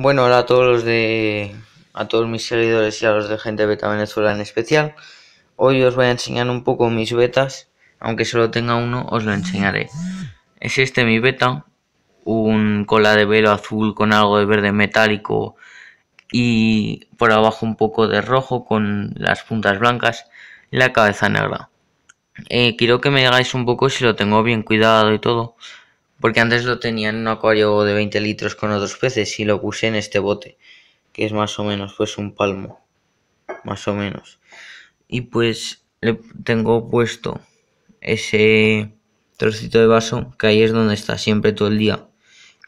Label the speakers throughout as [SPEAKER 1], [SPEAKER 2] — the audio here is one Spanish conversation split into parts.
[SPEAKER 1] Bueno, hola a todos los de a todos mis seguidores y a los de gente beta Venezuela en especial. Hoy os voy a enseñar un poco mis betas, aunque solo tenga uno, os lo enseñaré. Es este mi beta, un cola de velo azul con algo de verde metálico y por abajo un poco de rojo con las puntas blancas y la cabeza negra. Eh, quiero que me digáis un poco si lo tengo bien cuidado y todo, porque antes lo tenía en un acuario de 20 litros con otros peces y lo puse en este bote, que es más o menos pues un palmo, más o menos. Y pues le tengo puesto ese trocito de vaso que ahí es donde está siempre todo el día,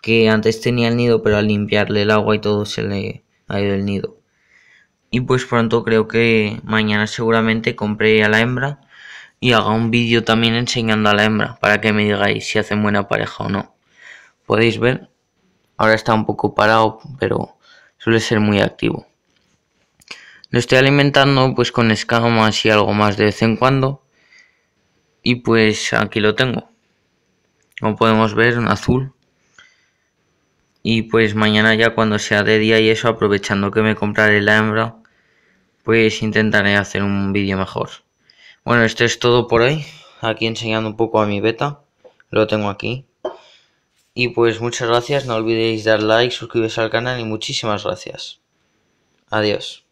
[SPEAKER 1] que antes tenía el nido pero al limpiarle el agua y todo se le ha ido el nido. Y pues pronto creo que mañana seguramente compré a la hembra y haga un vídeo también enseñando a la hembra para que me digáis si hacen buena pareja o no. Podéis ver, ahora está un poco parado, pero suele ser muy activo. Lo estoy alimentando pues con escamas y algo más de vez en cuando. Y pues aquí lo tengo. Como podemos ver, en azul. Y pues mañana ya cuando sea de día y eso, aprovechando que me compraré la hembra, pues intentaré hacer un vídeo mejor. Bueno, esto es todo por hoy. Aquí enseñando un poco a mi beta. Lo tengo aquí. Y pues muchas gracias. No olvidéis dar like, suscribiros al canal y muchísimas gracias. Adiós.